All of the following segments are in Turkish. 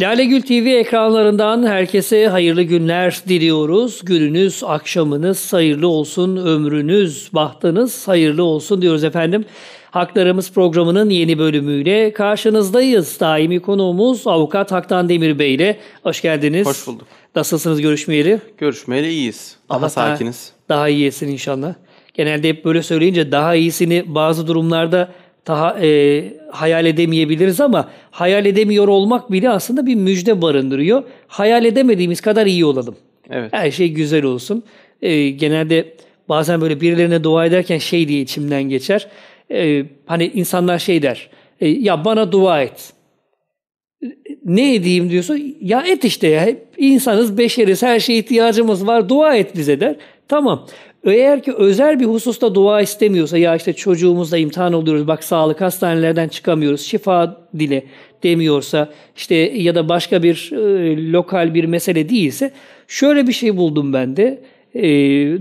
Lalegül TV ekranlarından herkese hayırlı günler diliyoruz. Gününüz, akşamınız hayırlı olsun, ömrünüz, bahtınız hayırlı olsun diyoruz efendim. Haklarımız programının yeni bölümüyle karşınızdayız. Daimi konuğumuz avukat Haktan Demir Bey ile. Hoş geldiniz. Hoş bulduk. Nasılsınız görüşmeyeli? Görüşmeyeli iyiyiz. Daha, daha sakiniz. Daha, daha iyisin inşallah. Genelde hep böyle söyleyince daha iyisini bazı durumlarda daha e, hayal edemeyebiliriz ama hayal edemiyor olmak bile aslında bir müjde barındırıyor. Hayal edemediğimiz kadar iyi olalım. Evet. Her şey güzel olsun. E, genelde bazen böyle birilerine dua ederken şey diye içimden geçer. E, hani insanlar şey der. E, ya bana dua et. Ne edeyim diyorsun? Ya et işte ya. İnsanız, beşeriz, her şeye ihtiyacımız var. Dua et bize der. Tamam. Eğer ki özel bir hususta dua istemiyorsa ya işte çocuğumuzla imtihan oluyoruz bak sağlık hastanelerden çıkamıyoruz şifa dile demiyorsa işte ya da başka bir e, lokal bir mesele değilse şöyle bir şey buldum ben de e,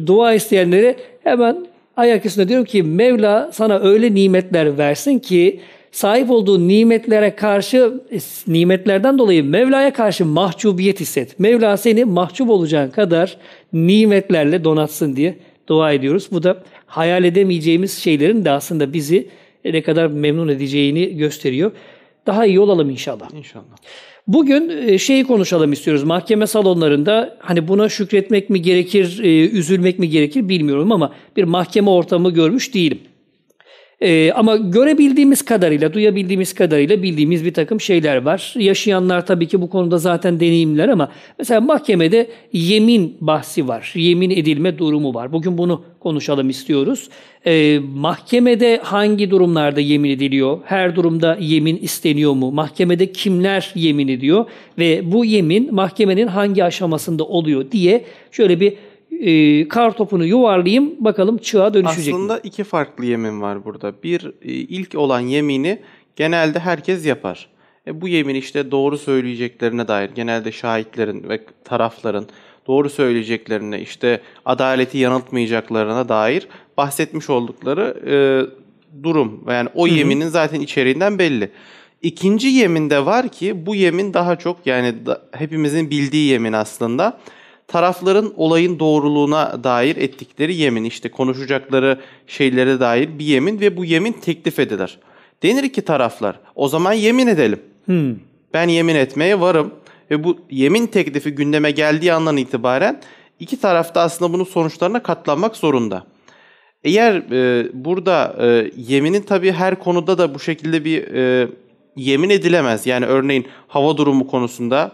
dua isteyenlere hemen ayak üstüne diyorum ki Mevla sana öyle nimetler versin ki sahip olduğu nimetlere karşı e, nimetlerden dolayı Mevla'ya karşı mahcubiyet hisset. Mevla seni mahcup olacağın kadar nimetlerle donatsın diye dua ediyoruz. Bu da hayal edemeyeceğimiz şeylerin de aslında bizi ne kadar memnun edeceğini gösteriyor. Daha iyi olalım inşallah. İnşallah. Bugün e, şeyi konuşalım istiyoruz. Mahkeme salonlarında hani buna şükretmek mi gerekir, e, üzülmek mi gerekir bilmiyorum ama bir mahkeme ortamı görmüş değilim. E, ama görebildiğimiz kadarıyla, duyabildiğimiz kadarıyla bildiğimiz bir takım şeyler var. Yaşayanlar tabii ki bu konuda zaten deneyimler ama mesela mahkemede yemin bahsi var. Yemin edilme durumu var. Bugün bunu konuşalım istiyoruz. E, mahkemede hangi durumlarda yemin ediliyor? Her durumda yemin isteniyor mu? Mahkemede kimler yemin ediyor? Ve bu yemin mahkemenin hangi aşamasında oluyor diye şöyle bir e, kar topunu yuvarlayayım bakalım çığa dönüşecek Aslında mi? iki farklı yemin var burada. Bir e, ilk olan yemini genelde herkes yapar. E, bu yemin işte doğru söyleyeceklerine dair genelde şahitlerin ve tarafların doğru söyleyeceklerine işte adaleti yanıltmayacaklarına dair bahsetmiş oldukları e, durum. Yani o Hı-hı. yeminin zaten içeriğinden belli. İkinci yemin de var ki bu yemin daha çok yani da, hepimizin bildiği yemin aslında tarafların olayın doğruluğuna dair ettikleri yemin, işte konuşacakları şeylere dair bir yemin ve bu yemin teklif edilir. Denir ki taraflar, o zaman yemin edelim. Hmm. Ben yemin etmeye varım ve bu yemin teklifi gündeme geldiği andan itibaren iki taraf da aslında bunun sonuçlarına katlanmak zorunda. Eğer e, burada e, yeminin tabii her konuda da bu şekilde bir e, yemin edilemez. Yani örneğin hava durumu konusunda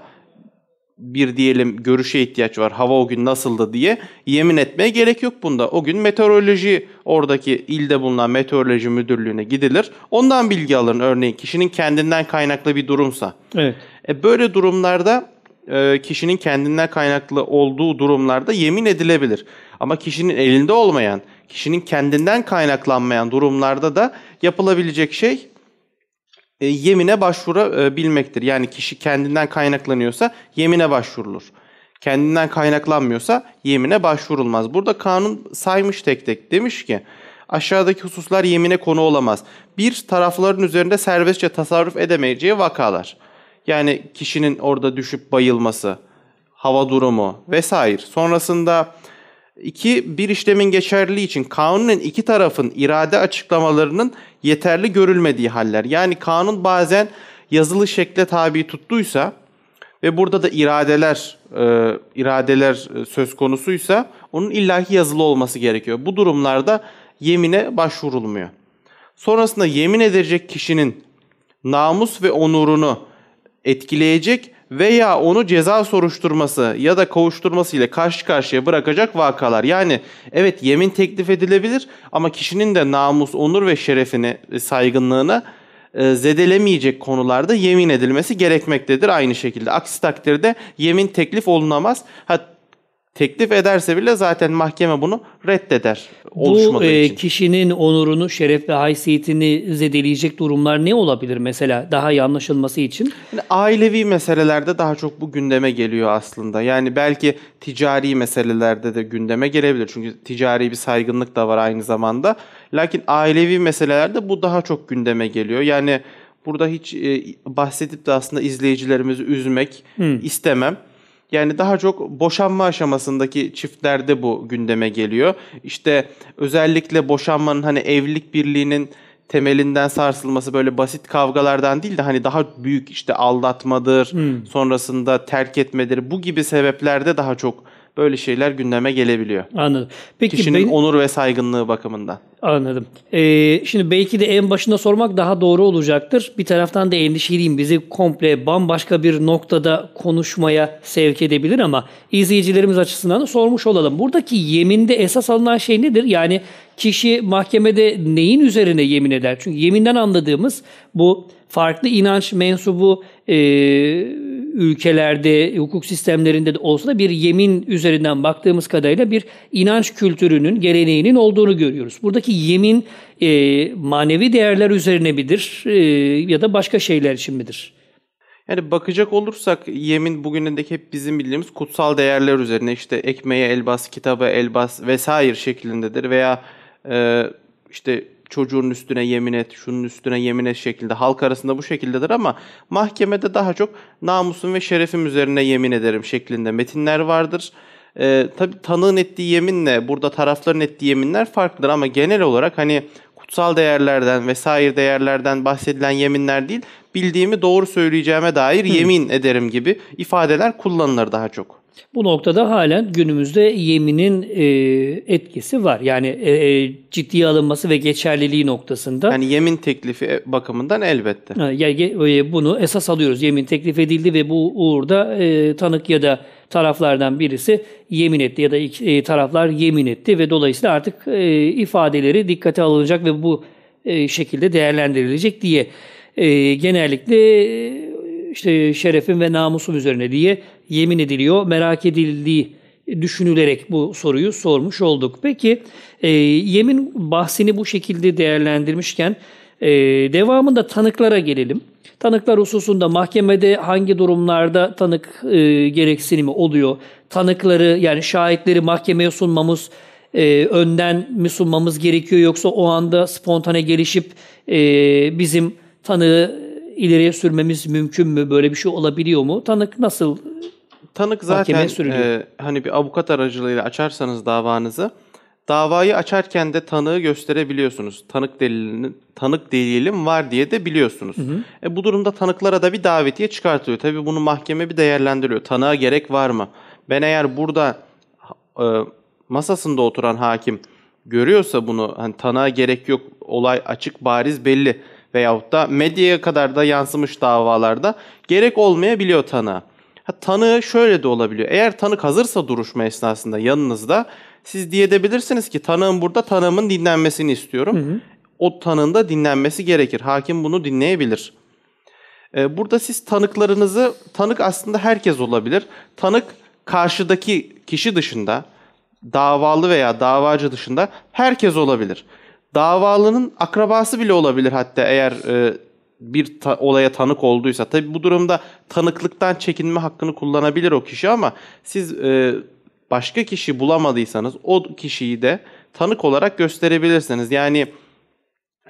bir diyelim görüşe ihtiyaç var. Hava o gün nasıldı diye yemin etmeye gerek yok bunda. O gün meteoroloji oradaki ilde bulunan meteoroloji müdürlüğüne gidilir. Ondan bilgi alın örneğin kişinin kendinden kaynaklı bir durumsa. Evet. E böyle durumlarda e, kişinin kendinden kaynaklı olduğu durumlarda yemin edilebilir. Ama kişinin elinde olmayan, kişinin kendinden kaynaklanmayan durumlarda da yapılabilecek şey e, yemine başvurabilmektir. Yani kişi kendinden kaynaklanıyorsa yemine başvurulur. Kendinden kaynaklanmıyorsa yemine başvurulmaz. Burada kanun saymış tek tek demiş ki aşağıdaki hususlar yemine konu olamaz. Bir tarafların üzerinde serbestçe tasarruf edemeyeceği vakalar. Yani kişinin orada düşüp bayılması, hava durumu vesaire. Sonrasında İki, bir işlemin geçerliliği için kanunun iki tarafın irade açıklamalarının yeterli görülmediği haller. Yani kanun bazen yazılı şekle tabi tuttuysa ve burada da iradeler e, iradeler e, söz konusuysa onun illaki yazılı olması gerekiyor. Bu durumlarda yemine başvurulmuyor. Sonrasında yemin edecek kişinin namus ve onurunu etkileyecek veya onu ceza soruşturması ya da kovuşturması ile karşı karşıya bırakacak vakalar. Yani evet yemin teklif edilebilir ama kişinin de namus, onur ve şerefini, e, saygınlığını e, zedelemeyecek konularda yemin edilmesi gerekmektedir aynı şekilde. Aksi takdirde yemin teklif olunamaz. Hatta teklif ederse bile zaten mahkeme bunu reddeder. Bu e, için. kişinin onurunu, şeref ve haysiyetini zedeleyecek durumlar ne olabilir mesela daha iyi anlaşılması için? Yani ailevi meselelerde daha çok bu gündeme geliyor aslında. Yani belki ticari meselelerde de gündeme gelebilir. Çünkü ticari bir saygınlık da var aynı zamanda. Lakin ailevi meselelerde bu daha çok gündeme geliyor. Yani burada hiç e, bahsedip de aslında izleyicilerimizi üzmek hmm. istemem. Yani daha çok boşanma aşamasındaki çiftlerde bu gündeme geliyor. İşte özellikle boşanmanın hani evlilik birliğinin temelinden sarsılması böyle basit kavgalardan değil de hani daha büyük işte aldatmadır, hmm. sonrasında terk etmedir bu gibi sebeplerde daha çok böyle şeyler gündeme gelebiliyor. Anladım. Peki kişinin ben... onur ve saygınlığı bakımından. Anladım. Ee, şimdi belki de en başında sormak daha doğru olacaktır. Bir taraftan da endişeliyim. Bizi komple bambaşka bir noktada konuşmaya sevk edebilir ama izleyicilerimiz açısından da sormuş olalım. Buradaki yeminde esas alınan şey nedir? Yani kişi mahkemede neyin üzerine yemin eder? Çünkü yeminden anladığımız bu farklı inanç mensubu e, ülkelerde, hukuk sistemlerinde de olsa da bir yemin üzerinden baktığımız kadarıyla bir inanç kültürünün, geleneğinin olduğunu görüyoruz. Buradaki yemin e, manevi değerler üzerine midir e, ya da başka şeyler için midir? Yani bakacak olursak yemin bugünündeki hep bizim bildiğimiz kutsal değerler üzerine işte ekmeğe elbas, kitaba elbas vesaire şeklindedir veya e, işte çocuğun üstüne yemin et, şunun üstüne yemin et şeklinde halk arasında bu şekildedir ama mahkemede daha çok namusum ve şerefim üzerine yemin ederim şeklinde metinler vardır. E, tabii tanığın ettiği yeminle burada tarafların ettiği yeminler farklıdır ama genel olarak hani kutsal değerlerden vesaire değerlerden bahsedilen yeminler değil, bildiğimi doğru söyleyeceğime dair yemin ederim gibi ifadeler kullanılır daha çok. Bu noktada halen günümüzde yeminin e, etkisi var. Yani e, e ciddiye alınması ve geçerliliği noktasında. Yani yemin teklifi e, bakımından elbette. Yani, e, bunu esas alıyoruz. Yemin teklif edildi ve bu uğurda e, tanık ya da taraflardan birisi yemin etti ya da e, taraflar yemin etti ve dolayısıyla artık e, ifadeleri dikkate alınacak ve bu e, şekilde değerlendirilecek diye e, genellikle işte şerefim ve namusum üzerine diye yemin ediliyor, merak edildiği e, düşünülerek bu soruyu sormuş olduk. Peki e, yemin bahsini bu şekilde değerlendirmişken e, devamında tanıklara gelelim. Tanıklar hususunda mahkemede hangi durumlarda tanık e, gereksinimi oluyor? Tanıkları yani şahitleri mahkemeye sunmamız e, önden mi sunmamız gerekiyor yoksa o anda spontane gelişip e, bizim tanığı ileriye sürmemiz mümkün mü? Böyle bir şey olabiliyor mu? Tanık nasıl tanık zaten e, hani bir avukat aracılığıyla açarsanız davanızı davayı açarken de tanığı gösterebiliyorsunuz. Tanık delilinin tanık delilim var diye de biliyorsunuz. Hı hı. E, bu durumda tanıklara da bir davetiye çıkartılıyor. Tabii bunu mahkeme bir değerlendiriyor. Tanığa gerek var mı? Ben eğer burada e, masasında oturan hakim görüyorsa bunu hani tanığa gerek yok. Olay açık, bariz, belli veyahut da medyaya kadar da yansımış davalarda gerek olmayabiliyor tanığa. Ha, tanığı şöyle de olabiliyor. Eğer tanık hazırsa duruşma esnasında yanınızda siz diye diyebilirsiniz ki tanığım burada tanığımın dinlenmesini istiyorum. Hı hı. O tanığın da dinlenmesi gerekir. Hakim bunu dinleyebilir. Ee, burada siz tanıklarınızı tanık aslında herkes olabilir. Tanık karşıdaki kişi dışında davalı veya davacı dışında herkes olabilir davalının akrabası bile olabilir hatta eğer e, bir ta- olaya tanık olduysa tabi bu durumda tanıklıktan çekinme hakkını kullanabilir o kişi ama siz e, başka kişi bulamadıysanız o kişiyi de tanık olarak gösterebilirsiniz. Yani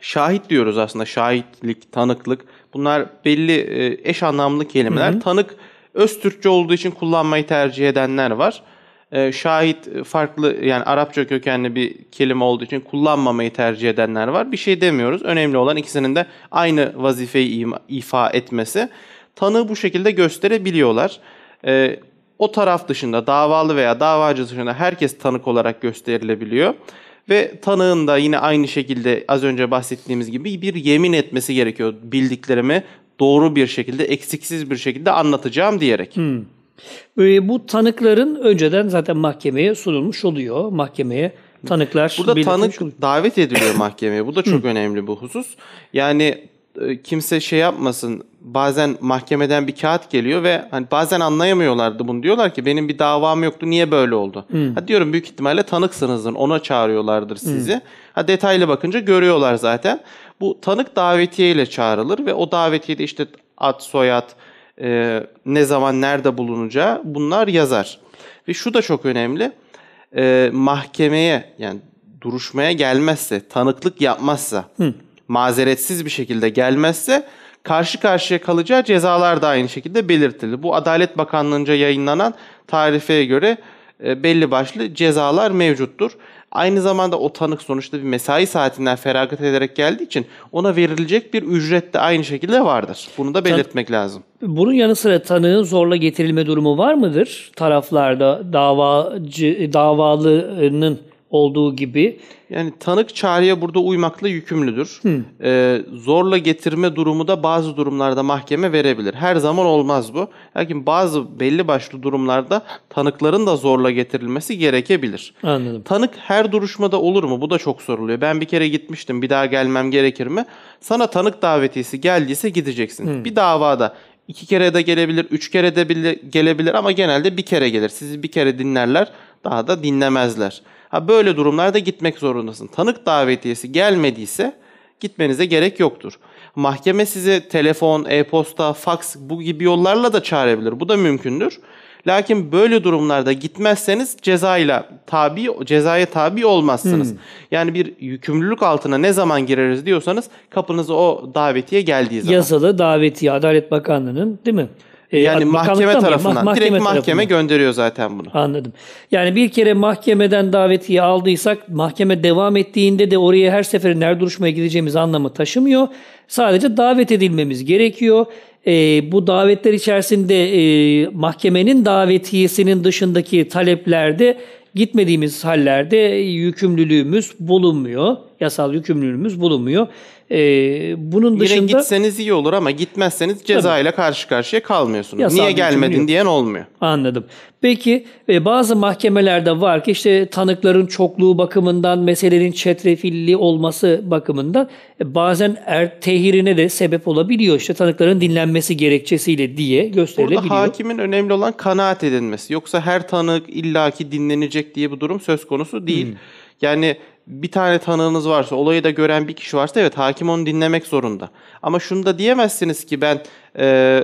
şahit diyoruz aslında şahitlik, tanıklık bunlar belli e, eş anlamlı kelimeler. Hı hı. Tanık öz Türkçe olduğu için kullanmayı tercih edenler var. Ee, şahit e, farklı yani Arapça kökenli bir kelime olduğu için kullanmamayı tercih edenler var. Bir şey demiyoruz. Önemli olan ikisinin de aynı vazifeyi ifa etmesi. Tanığı bu şekilde gösterebiliyorlar. Ee, o taraf dışında davalı veya davacı dışında herkes tanık olarak gösterilebiliyor. Ve tanığın da yine aynı şekilde az önce bahsettiğimiz gibi bir yemin etmesi gerekiyor. Bildiklerimi doğru bir şekilde, eksiksiz bir şekilde anlatacağım diyerek. Hmm. Ee, bu tanıkların önceden zaten mahkemeye sunulmuş oluyor. Mahkemeye tanıklar Burada tanık oluyor. davet ediliyor mahkemeye. Bu da çok önemli bu husus. Yani e, kimse şey yapmasın. Bazen mahkemeden bir kağıt geliyor ve hani bazen anlayamıyorlardı bunu. Diyorlar ki benim bir davam yoktu niye böyle oldu? Hmm. Ha diyorum büyük ihtimalle tanıksınızın Ona çağırıyorlardır sizi. Hmm. Ha detaylı bakınca görüyorlar zaten. Bu tanık davetiye ile çağrılır ve o davetiyede işte ad, soyad, e, ne zaman nerede bulunacağı bunlar yazar. Ve şu da çok önemli. E, mahkemeye yani duruşmaya gelmezse, tanıklık yapmazsa, Hı. mazeretsiz bir şekilde gelmezse karşı karşıya kalacağı cezalar da aynı şekilde belirtildi. Bu Adalet Bakanlığı'nca yayınlanan tarifeye göre e, belli başlı cezalar mevcuttur. Aynı zamanda o tanık sonuçta bir mesai saatinden feragat ederek geldiği için ona verilecek bir ücret de aynı şekilde vardır. Bunu da belirtmek Tan- lazım. Bunun yanı sıra tanığın zorla getirilme durumu var mıdır? Taraflarda davacı davalının olduğu gibi. Yani tanık çağrıya burada uymakla yükümlüdür. Hmm. Ee, zorla getirme durumu da bazı durumlarda mahkeme verebilir. Her zaman olmaz bu. Lakin bazı belli başlı durumlarda tanıkların da zorla getirilmesi gerekebilir. Anladım. Tanık her duruşmada olur mu? Bu da çok soruluyor. Ben bir kere gitmiştim. Bir daha gelmem gerekir mi? Sana tanık davetiyesi geldiyse gideceksin. Hmm. Bir davada iki kere de gelebilir, üç kere de bile gelebilir ama genelde bir kere gelir. Sizi bir kere dinlerler, daha da dinlemezler. Ha böyle durumlarda gitmek zorundasın. Tanık davetiyesi gelmediyse gitmenize gerek yoktur. Mahkeme sizi telefon, e-posta, faks bu gibi yollarla da çağırabilir. Bu da mümkündür. Lakin böyle durumlarda gitmezseniz cezayla tabi cezaya tabi olmazsınız. Hmm. Yani bir yükümlülük altına ne zaman gireriz diyorsanız kapınıza o davetiye geldiği zaman. Yasalı davetiye Adalet Bakanlığı'nın değil mi? E, yani mahkeme tarafından. Ma- mahkeme Direkt mahkeme tarafından. gönderiyor zaten bunu. Anladım. Yani bir kere mahkemeden davetiye aldıysak mahkeme devam ettiğinde de oraya her seferinde nerede duruşmaya gideceğimiz anlamı taşımıyor. Sadece davet edilmemiz gerekiyor. E, bu davetler içerisinde e, mahkemenin davetiyesinin dışındaki taleplerde gitmediğimiz hallerde yükümlülüğümüz bulunmuyor yasal yükümlülüğümüz bulunmuyor. E, bunun dışında... Yine gitseniz iyi olur ama gitmezseniz ceza ile karşı karşıya kalmıyorsunuz. Yasal Niye gelmedin yok. diyen olmuyor. Anladım. Peki e, bazı mahkemelerde var ki işte tanıkların çokluğu bakımından, meselelerin çetrefilli olması bakımından e, bazen er tehirine de sebep olabiliyor. işte tanıkların dinlenmesi gerekçesiyle diye gösterilebiliyor. Burada hakimin önemli olan kanaat edilmesi. Yoksa her tanık illaki dinlenecek diye bu durum söz konusu değil. Hmm. Yani bir tane tanığınız varsa, olayı da gören bir kişi varsa evet hakim onu dinlemek zorunda. Ama şunu da diyemezsiniz ki ben e,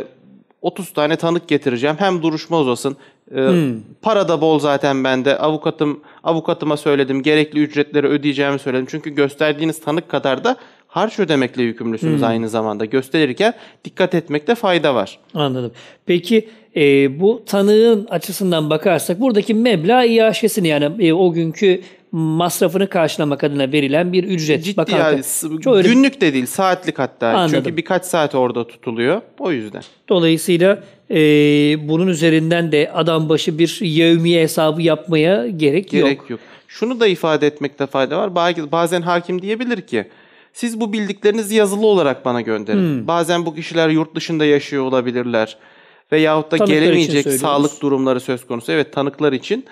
30 tane tanık getireceğim. Hem duruşma uzasın. E, hmm. Para da bol zaten bende. Avukatım avukatıma söyledim. Gerekli ücretleri ödeyeceğimi söyledim. Çünkü gösterdiğiniz tanık kadar da harç ödemekle yükümlüsünüz hmm. aynı zamanda. Gösterirken dikkat etmekte fayda var. Anladım. Peki e, bu tanığın açısından bakarsak buradaki meblağ iaşesini yani e, o günkü masrafını karşılamak adına verilen bir ücret. Ciddi Bakan, yani çok günlük öyle... de değil saatlik hatta Anladım. çünkü birkaç saat orada tutuluyor o yüzden. Dolayısıyla e, bunun üzerinden de adam başı bir yevmiye hesabı yapmaya gerek, gerek yok. yok. Şunu da ifade etmekte fayda var bazen hakim diyebilir ki siz bu bildiklerinizi yazılı olarak bana gönderin. Hmm. Bazen bu kişiler yurt dışında yaşıyor olabilirler veyahut da Tanıklar gelemeyecek sağlık durumları söz konusu. Evet tanıklar için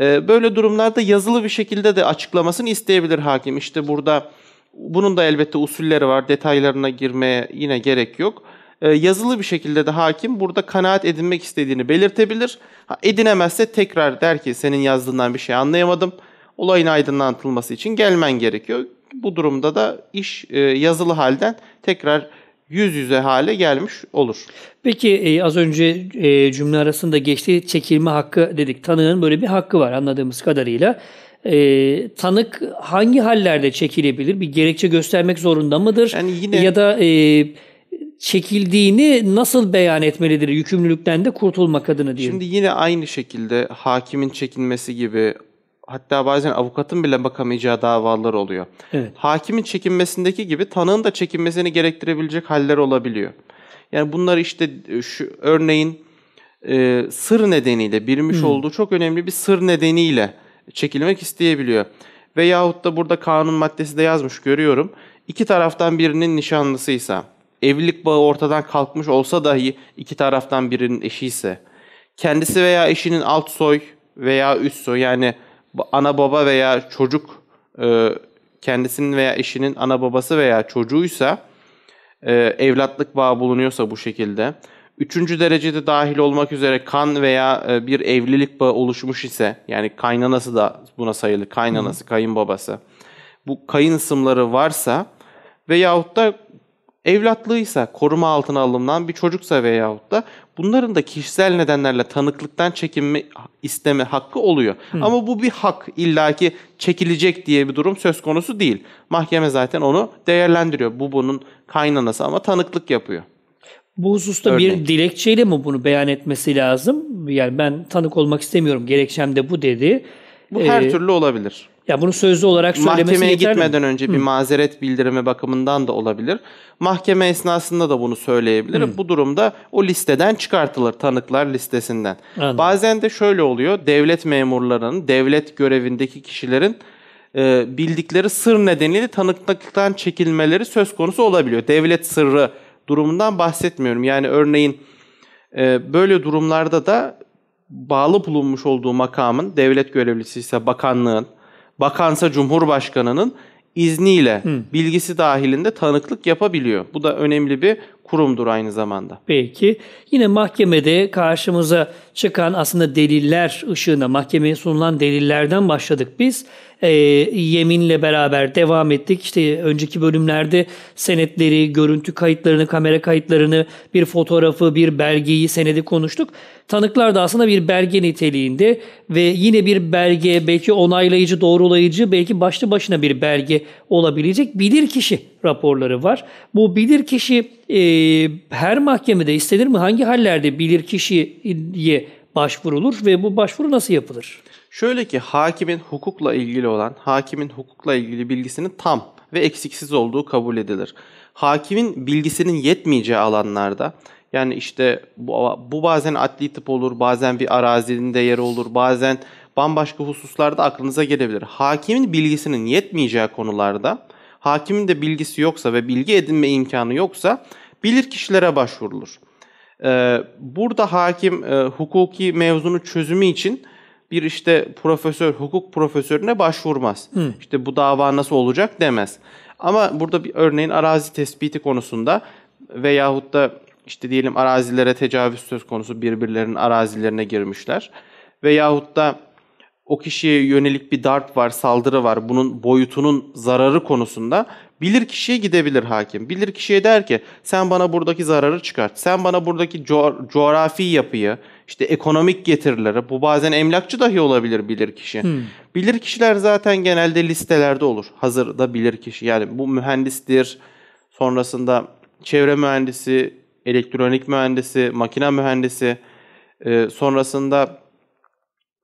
ee, böyle durumlarda yazılı bir şekilde de açıklamasını isteyebilir hakim. İşte burada bunun da elbette usulleri var. Detaylarına girmeye yine gerek yok. Ee, yazılı bir şekilde de hakim burada kanaat edinmek istediğini belirtebilir. Edinemezse tekrar der ki senin yazdığından bir şey anlayamadım. Olayın aydınlatılması için gelmen gerekiyor. Bu durumda da iş e, yazılı halden tekrar yüz yüze hale gelmiş olur. Peki e, az önce e, cümle arasında geçti çekilme hakkı dedik. Tanığın böyle bir hakkı var anladığımız kadarıyla. E, tanık hangi hallerde çekilebilir? Bir gerekçe göstermek zorunda mıdır? Yani yine... Ya da e, çekildiğini nasıl beyan etmelidir yükümlülükten de kurtulmak adına diyelim. Şimdi yine aynı şekilde hakimin çekilmesi gibi hatta bazen avukatın bile bakamayacağı davalar oluyor. Evet. Hakimin çekinmesindeki gibi tanığın da çekinmesini gerektirebilecek haller olabiliyor. Yani bunlar işte e, şu örneğin e, sır nedeniyle birmiş hmm. olduğu çok önemli bir sır nedeniyle çekilmek isteyebiliyor. Veyahut da burada kanun maddesi de yazmış görüyorum. İki taraftan birinin nişanlısıysa, evlilik bağı ortadan kalkmış olsa dahi iki taraftan birinin eşi ise, kendisi veya eşinin alt soy veya üst soy yani ana baba veya çocuk e, kendisinin veya eşinin ana babası veya çocuğuysa e, evlatlık bağı bulunuyorsa bu şekilde. Üçüncü derecede dahil olmak üzere kan veya e, bir evlilik bağı oluşmuş ise yani kaynanası da buna sayılır kaynanası, kayınbabası. Bu kayın ısımları varsa veyahut da evlatlığıysa koruma altına alınan bir çocuksa veyahut da Bunların da kişisel nedenlerle tanıklıktan çekinme isteme hakkı oluyor. Hmm. Ama bu bir hak illaki çekilecek diye bir durum söz konusu değil. Mahkeme zaten onu değerlendiriyor. Bu bunun kaynanası ama tanıklık yapıyor. Bu hususta Örneğin. bir dilekçeyle mi bunu beyan etmesi lazım? Yani ben tanık olmak istemiyorum, gerekçem de bu dedi. Bu her ee, türlü olabilir. Ya bunu sözlü olarak söylemesi Mahkemeye yeterli. gitmeden mi? önce Hı. bir mazeret bildirimi bakımından da olabilir. Mahkeme esnasında da bunu söyleyebilir. Hı. Bu durumda o listeden çıkartılır tanıklar listesinden. Anladım. Bazen de şöyle oluyor. Devlet memurlarının, devlet görevindeki kişilerin e, bildikleri sır nedeniyle tanıklıktan çekilmeleri söz konusu olabiliyor. Devlet sırrı durumundan bahsetmiyorum. Yani örneğin e, böyle durumlarda da bağlı bulunmuş olduğu makamın, devlet görevlisi ise bakanlığın, bakansa Cumhurbaşkanı'nın izniyle Hı. bilgisi dahilinde tanıklık yapabiliyor. Bu da önemli bir kurumdur aynı zamanda. Peki. Yine mahkemede karşımıza çıkan aslında deliller ışığına, mahkemeye sunulan delillerden başladık biz. E, yeminle beraber devam ettik. İşte önceki bölümlerde senetleri, görüntü kayıtlarını, kamera kayıtlarını, bir fotoğrafı, bir belgeyi, senedi konuştuk. Tanıklar da aslında bir belge niteliğinde ve yine bir belge, belki onaylayıcı, doğrulayıcı, belki başlı başına bir belge olabilecek bilirkişi raporları var. Bu bilirkişi e, her mahkemede istenir mi? Hangi hallerde bilir kişiye başvurulur ve bu başvuru nasıl yapılır? Şöyle ki hakimin hukukla ilgili olan, hakimin hukukla ilgili bilgisinin tam ve eksiksiz olduğu kabul edilir. Hakimin bilgisinin yetmeyeceği alanlarda yani işte bu, bu bazen adli tıp olur, bazen bir arazinin değeri olur, bazen bambaşka hususlarda aklınıza gelebilir. Hakimin bilgisinin yetmeyeceği konularda hakimin de bilgisi yoksa ve bilgi edinme imkanı yoksa bilir kişilere başvurulur. Ee, burada hakim e, hukuki mevzunun çözümü için bir işte profesör, hukuk profesörüne başvurmaz. Hı. İşte bu dava nasıl olacak demez. Ama burada bir örneğin arazi tespiti konusunda veyahut da işte diyelim arazilere tecavüz söz konusu birbirlerinin arazilerine girmişler. Veyahut da o kişiye yönelik bir darp var, saldırı var. Bunun boyutunun zararı konusunda bilir kişiye gidebilir hakim. Bilir kişiye der ki sen bana buradaki zararı çıkart. Sen bana buradaki co- coğrafi yapıyı, işte ekonomik getirileri, bu bazen emlakçı dahi olabilir bilir kişi. Hmm. Bilir kişiler zaten genelde listelerde olur. hazır da bilir kişi. Yani bu mühendistir. Sonrasında çevre mühendisi, elektronik mühendisi, makine mühendisi, e, sonrasında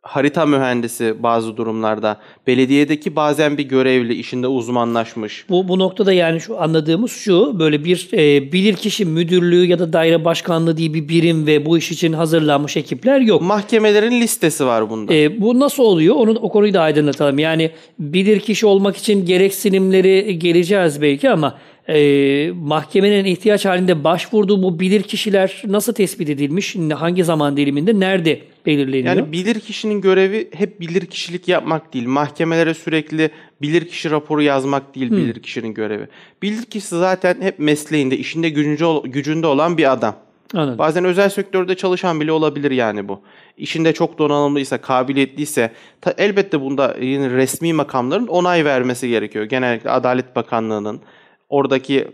harita mühendisi bazı durumlarda, belediyedeki bazen bir görevli işinde uzmanlaşmış. Bu bu noktada yani şu anladığımız şu böyle bir e, bilirkişi müdürlüğü ya da daire başkanlığı diye bir birim ve bu iş için hazırlanmış ekipler yok. Mahkemelerin listesi var bunda. E, bu nasıl oluyor? Onun o konuyu da aydınlatalım. Yani bilirkişi olmak için gereksinimleri geleceğiz belki ama e, mahkemenin ihtiyaç halinde başvurduğu bu bilir kişiler nasıl tespit edilmiş? Hangi zaman diliminde? Nerede belirleniyor? Yani bilir kişinin görevi hep bilir kişilik yapmak değil. Mahkemelere sürekli bilir kişi raporu yazmak değil hmm. bilir kişinin görevi. Bilir kişi zaten hep mesleğinde, işinde gücünde gücünde olan bir adam. Anladım. Bazen özel sektörde çalışan bile olabilir yani bu. İşinde çok donanımlıysa, kabiliyetliyse ta, elbette bunda yine resmi makamların onay vermesi gerekiyor. Genellikle Adalet Bakanlığı'nın oradaki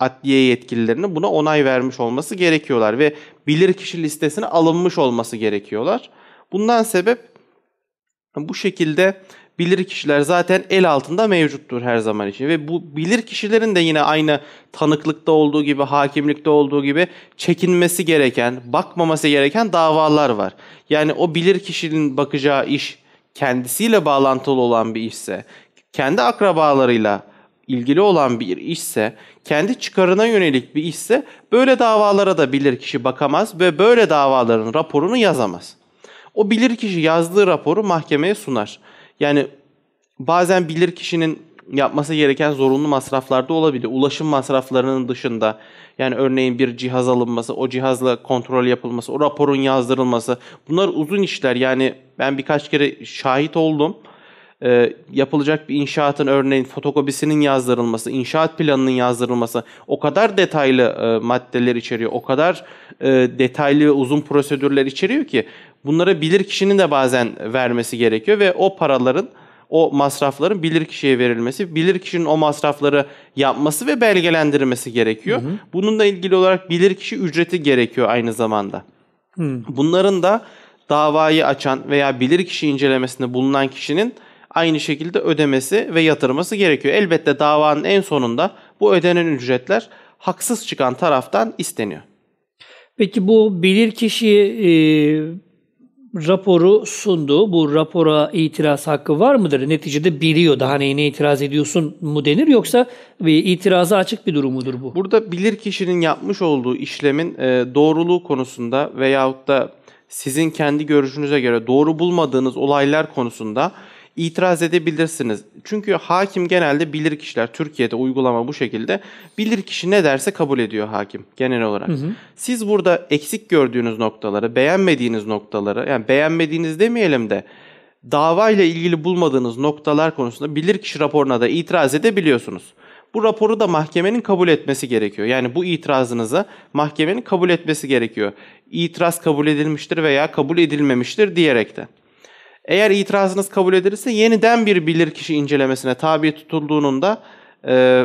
adliye yetkililerinin buna onay vermiş olması gerekiyorlar ve bilirkişi listesine alınmış olması gerekiyorlar. Bundan sebep bu şekilde bilir kişiler zaten el altında mevcuttur her zaman için ve bu bilir kişilerin de yine aynı tanıklıkta olduğu gibi, hakimlikte olduğu gibi çekinmesi gereken, bakmaması gereken davalar var. Yani o bilir kişinin bakacağı iş kendisiyle bağlantılı olan bir işse, kendi akrabalarıyla ilgili olan bir işse, kendi çıkarına yönelik bir işse böyle davalara da bilirkişi bakamaz ve böyle davaların raporunu yazamaz. O bilirkişi yazdığı raporu mahkemeye sunar. Yani bazen bilirkişinin yapması gereken zorunlu masraflarda olabilir. Ulaşım masraflarının dışında yani örneğin bir cihaz alınması, o cihazla kontrol yapılması, o raporun yazdırılması bunlar uzun işler. Yani ben birkaç kere şahit oldum e, yapılacak bir inşaatın örneğin fotokopisinin yazdırılması, inşaat planının yazdırılması o kadar detaylı e, maddeler içeriyor, o kadar e, detaylı ve uzun prosedürler içeriyor ki bunlara bilir kişinin de bazen vermesi gerekiyor ve o paraların o masrafların bilir kişiye verilmesi, bilir kişinin o masrafları yapması ve belgelendirmesi gerekiyor. Hı hı. Bununla ilgili olarak bilir kişi ücreti gerekiyor aynı zamanda. Hı. Bunların da davayı açan veya bilir kişi incelemesinde bulunan kişinin aynı şekilde ödemesi ve yatırması gerekiyor. Elbette davanın en sonunda bu ödenen ücretler haksız çıkan taraftan isteniyor. Peki bu bilirkişi e, raporu sundu. Bu rapora itiraz hakkı var mıdır? Neticede biliyor daha neyine itiraz ediyorsun mu denir yoksa e, itiraza açık bir durum mudur bu? Burada bilirkişinin yapmış olduğu işlemin e, doğruluğu konusunda veyahut da sizin kendi görüşünüze göre doğru bulmadığınız olaylar konusunda itiraz edebilirsiniz. Çünkü hakim genelde bilir kişiler Türkiye'de uygulama bu şekilde bilir kişi ne derse kabul ediyor hakim genel olarak. Hı hı. Siz burada eksik gördüğünüz noktaları, beğenmediğiniz noktaları yani beğenmediğiniz demeyelim de dava ile ilgili bulmadığınız noktalar konusunda bilir kişi raporuna da itiraz edebiliyorsunuz. Bu raporu da mahkemenin kabul etmesi gerekiyor. Yani bu itirazınıza mahkemenin kabul etmesi gerekiyor. İtiraz kabul edilmiştir veya kabul edilmemiştir diyerekten. Eğer itirazınız kabul edilirse yeniden bir bilirkişi incelemesine tabi tutulduğunun da e,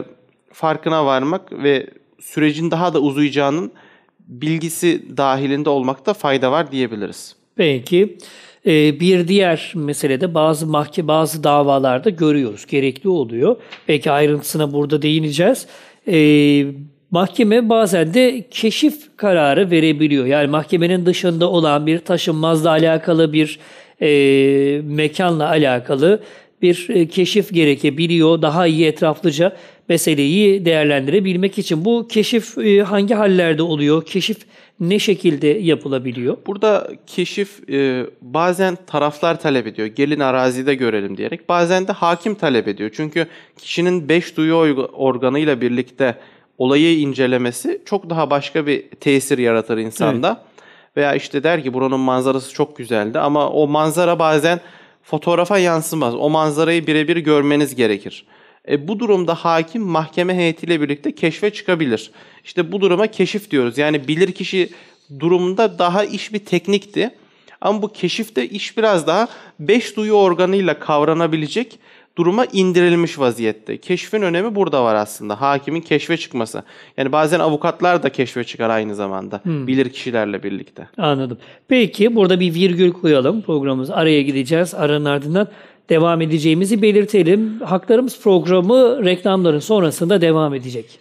farkına varmak ve sürecin daha da uzayacağının bilgisi dahilinde olmakta fayda var diyebiliriz. Peki. E, bir diğer meselede bazı mahke bazı davalarda görüyoruz. Gerekli oluyor. Belki ayrıntısına burada değineceğiz. E, mahkeme bazen de keşif kararı verebiliyor. Yani mahkemenin dışında olan bir taşınmazla alakalı bir e, mekanla alakalı bir e, keşif gerekebiliyor. Daha iyi etraflıca meseleyi değerlendirebilmek için. Bu keşif e, hangi hallerde oluyor? Keşif ne şekilde yapılabiliyor? Burada keşif e, bazen taraflar talep ediyor. Gelin arazide görelim diyerek. Bazen de hakim talep ediyor. Çünkü kişinin beş duyu organıyla birlikte olayı incelemesi çok daha başka bir tesir yaratır insanda. Evet. Veya işte der ki buranın manzarası çok güzeldi ama o manzara bazen fotoğrafa yansımaz. O manzarayı birebir görmeniz gerekir. E, bu durumda hakim mahkeme heyetiyle birlikte keşfe çıkabilir. İşte bu duruma keşif diyoruz. Yani bilir kişi durumunda daha iş bir teknikti. Ama bu keşifte iş biraz daha beş duyu organıyla kavranabilecek duruma indirilmiş vaziyette. Keşfin önemi burada var aslında. Hakimin keşfe çıkması. Yani bazen avukatlar da keşfe çıkar aynı zamanda. Hmm. Bilir kişilerle birlikte. Anladım. Peki burada bir virgül koyalım. Programımız araya gideceğiz. Aranın ardından devam edeceğimizi belirtelim. Haklarımız programı reklamların sonrasında devam edecek.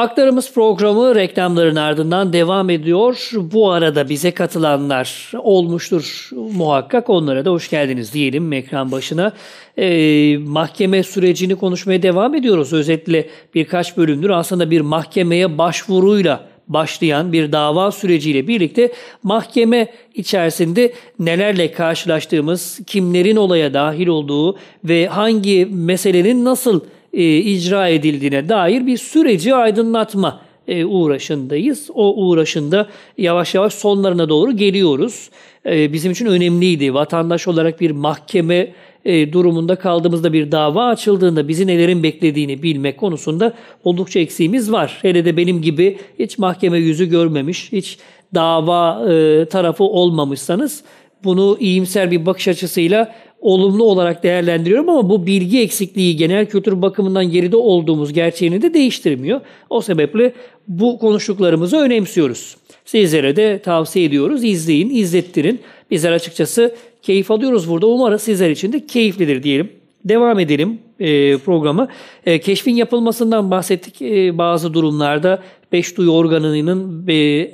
Aktarımız programı reklamların ardından devam ediyor. Bu arada bize katılanlar olmuştur muhakkak. Onlara da hoş geldiniz diyelim ekran başına. Ee, mahkeme sürecini konuşmaya devam ediyoruz. Özetle birkaç bölümdür aslında bir mahkemeye başvuruyla başlayan bir dava süreciyle birlikte mahkeme içerisinde nelerle karşılaştığımız, kimlerin olaya dahil olduğu ve hangi meselenin nasıl e, icra edildiğine dair bir süreci aydınlatma e, uğraşındayız. O uğraşında yavaş yavaş sonlarına doğru geliyoruz. E, bizim için önemliydi. Vatandaş olarak bir mahkeme e, durumunda kaldığımızda bir dava açıldığında bizi nelerin beklediğini bilmek konusunda oldukça eksiğimiz var. Hele de benim gibi hiç mahkeme yüzü görmemiş, hiç dava e, tarafı olmamışsanız bunu iyimser bir bakış açısıyla olumlu olarak değerlendiriyorum ama bu bilgi eksikliği genel kültür bakımından geride olduğumuz gerçeğini de değiştirmiyor. O sebeple bu konuştuklarımızı önemsiyoruz. Sizlere de tavsiye ediyoruz. İzleyin, izlettirin. Bizler açıkçası keyif alıyoruz burada. Umarım sizler için de keyiflidir diyelim. Devam edelim e, programı. E, keşfin yapılmasından bahsettik e, bazı durumlarda. Beş duyu organının e,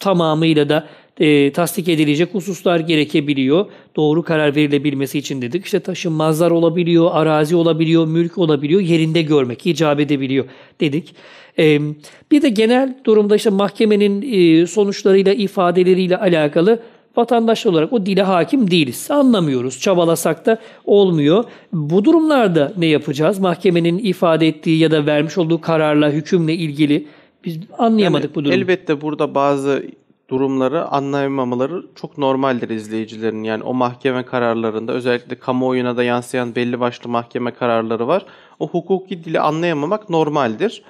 tamamıyla da e, tasdik edilecek hususlar gerekebiliyor. Doğru karar verilebilmesi için dedik. İşte taşınmazlar olabiliyor, arazi olabiliyor, mülk olabiliyor, yerinde görmek icap edebiliyor dedik. E, bir de genel durumda işte mahkemenin e, sonuçlarıyla, ifadeleriyle alakalı vatandaş olarak o dile hakim değiliz. Anlamıyoruz. Çabalasak da olmuyor. Bu durumlarda ne yapacağız? Mahkemenin ifade ettiği ya da vermiş olduğu kararla, hükümle ilgili biz anlayamadık yani, bu durumu. Elbette burada bazı durumları anlayamamaları çok normaldir izleyicilerin. Yani o mahkeme kararlarında özellikle kamuoyuna da yansıyan belli başlı mahkeme kararları var. O hukuki dili anlayamamak normaldir.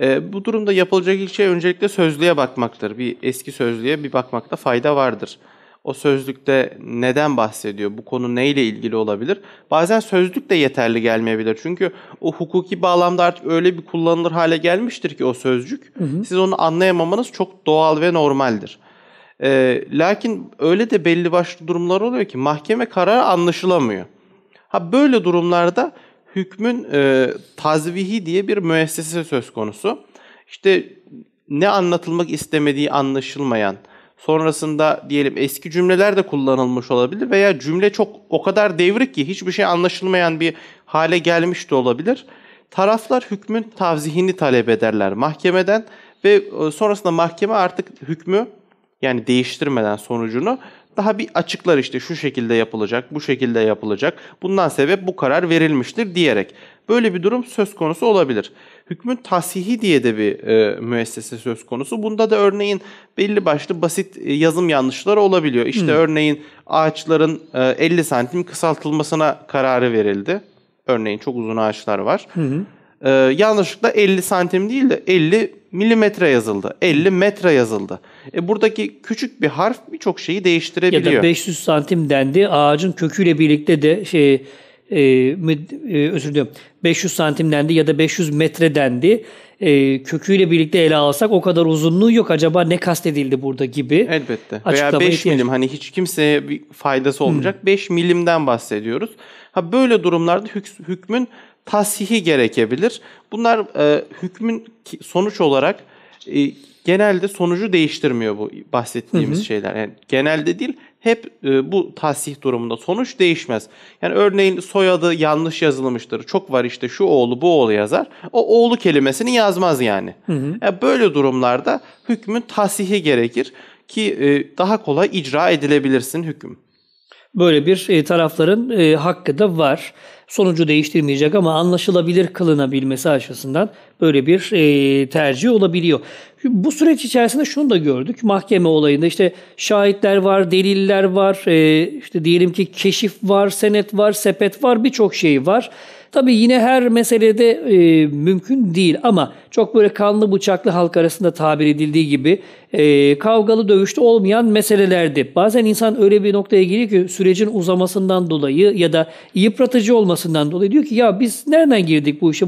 E, bu durumda yapılacak ilk şey öncelikle sözlüğe bakmaktır. Bir eski sözlüğe bir bakmakta fayda vardır. O sözlükte neden bahsediyor? Bu konu neyle ilgili olabilir? Bazen sözlük de yeterli gelmeyebilir. Çünkü o hukuki bağlamda artık öyle bir kullanılır hale gelmiştir ki o sözcük. Hı hı. Siz onu anlayamamanız çok doğal ve normaldir. E, lakin öyle de belli başlı durumlar oluyor ki mahkeme kararı anlaşılamıyor. Ha böyle durumlarda hükmün e, tazvihi diye bir müessese söz konusu. İşte ne anlatılmak istemediği anlaşılmayan, Sonrasında diyelim eski cümleler de kullanılmış olabilir veya cümle çok o kadar devrik ki hiçbir şey anlaşılmayan bir hale gelmiş de olabilir. Taraflar hükmün tavzihini talep ederler mahkemeden ve e, sonrasında mahkeme artık hükmü yani değiştirmeden sonucunu daha bir açıklar işte şu şekilde yapılacak, bu şekilde yapılacak. Bundan sebep bu karar verilmiştir diyerek. Böyle bir durum söz konusu olabilir. Hükmün tahsihi diye de bir e, müessese söz konusu. Bunda da örneğin belli başlı basit e, yazım yanlışları olabiliyor. İşte hmm. örneğin ağaçların e, 50 santim kısaltılmasına kararı verildi. Örneğin çok uzun ağaçlar var. Hı hı e, yanlışlıkla 50 santim değil de 50 milimetre yazıldı. 50 metre yazıldı. E buradaki küçük bir harf birçok şeyi değiştirebiliyor. Ya da 500 santim dendi. Ağacın köküyle birlikte de şey e, e, özür diliyorum 500 santim dendi ya da 500 metre dendi. E, köküyle birlikte ele alsak o kadar uzunluğu yok. Acaba ne kastedildi burada gibi. Elbette. Veya 5 ihtiyaç. milim hani hiç kimseye bir faydası hmm. olmayacak. Hmm. 5 milimden bahsediyoruz. Ha böyle durumlarda hük- hükmün tasihi gerekebilir. Bunlar e, hükmün sonuç olarak e, genelde sonucu değiştirmiyor bu bahsettiğimiz hı hı. şeyler. Yani genelde değil hep e, bu tasih durumunda sonuç değişmez. Yani örneğin soyadı yanlış yazılmıştır. Çok var işte şu oğlu bu oğlu yazar. O oğlu kelimesini yazmaz yani. Hı hı. yani e, böyle durumlarda hükmün tasihi gerekir ki e, daha kolay icra edilebilirsin hüküm. Böyle bir e, tarafların e, hakkı da var. Sonucu değiştirmeyecek ama anlaşılabilir kılınabilmesi açısından böyle bir e, tercih olabiliyor. Bu süreç içerisinde şunu da gördük. Mahkeme olayında işte şahitler var, deliller var, işte diyelim ki keşif var, senet var, sepet var, birçok şey var. Tabii yine her meselede e, mümkün değil ama çok böyle kanlı bıçaklı halk arasında tabir edildiği gibi e, kavgalı dövüşte olmayan meselelerdi. Bazen insan öyle bir noktaya geliyor ki sürecin uzamasından dolayı ya da yıpratıcı olmasından dolayı diyor ki ya biz nereden girdik bu işe?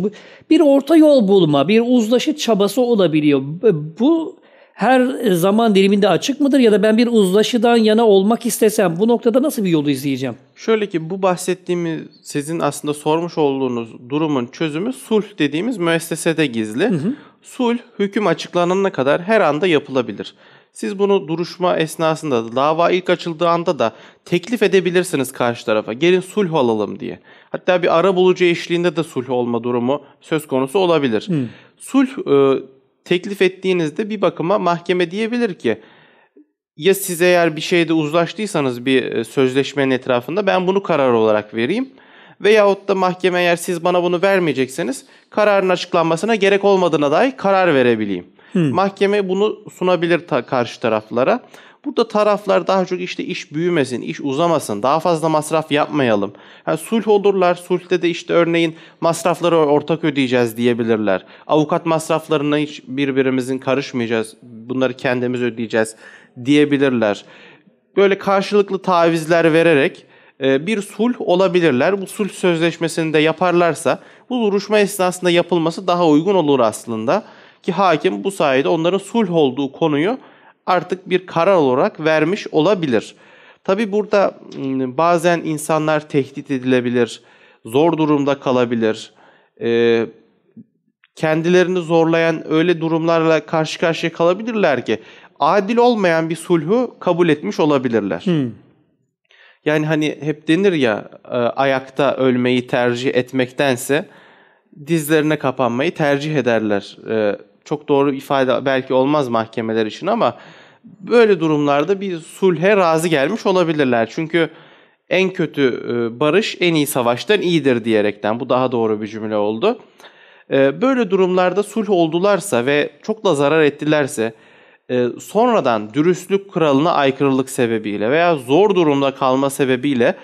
Bir orta yol bulma, bir uzlaşı çabası olabiliyor. Bu her e, zaman diliminde açık mıdır ya da ben bir uzlaşıdan yana olmak istesem bu noktada nasıl bir yolu izleyeceğim? Şöyle ki bu bahsettiğimiz sizin aslında sormuş olduğunuz durumun çözümü sulh dediğimiz müessesede gizli. Hı hı. Sulh hüküm açıklanana kadar her anda yapılabilir. Siz bunu duruşma esnasında da, dava ilk açıldığı anda da teklif edebilirsiniz karşı tarafa. Gelin sulh alalım diye. Hatta bir ara bulucu eşliğinde de sulh olma durumu söz konusu olabilir. Hmm. Sulh e, teklif ettiğinizde bir bakıma mahkeme diyebilir ki ya siz eğer bir şeyde uzlaştıysanız bir e, sözleşmenin etrafında ben bunu karar olarak vereyim veyahut da mahkeme eğer siz bana bunu vermeyecekseniz kararın açıklanmasına gerek olmadığına dair karar verebileyim. Hmm. Mahkeme bunu sunabilir ta- karşı taraflara. Burada taraflar daha çok işte iş büyümesin, iş uzamasın, daha fazla masraf yapmayalım. Yani sulh olurlar, sulhte de işte örneğin masrafları ortak ödeyeceğiz diyebilirler. Avukat masraflarına hiç birbirimizin karışmayacağız, bunları kendimiz ödeyeceğiz diyebilirler. Böyle karşılıklı tavizler vererek e, bir sulh olabilirler. Bu sulh sözleşmesini de yaparlarsa bu duruşma esnasında yapılması daha uygun olur aslında. Ki hakim bu sayede onların sulh olduğu konuyu artık bir karar olarak vermiş olabilir. Tabi burada ıı, bazen insanlar tehdit edilebilir, zor durumda kalabilir. kendilerini zorlayan öyle durumlarla karşı karşıya kalabilirler ki adil olmayan bir sulhu kabul etmiş olabilirler. Hmm. Yani hani hep denir ya ayakta ölmeyi tercih etmektense dizlerine kapanmayı tercih ederler çok doğru ifade belki olmaz mahkemeler için ama böyle durumlarda bir sulhe razı gelmiş olabilirler. Çünkü en kötü e, barış en iyi savaştan iyidir diyerekten bu daha doğru bir cümle oldu. E, böyle durumlarda sulh oldularsa ve çok da zarar ettilerse e, sonradan dürüstlük kralına aykırılık sebebiyle veya zor durumda kalma sebebiyle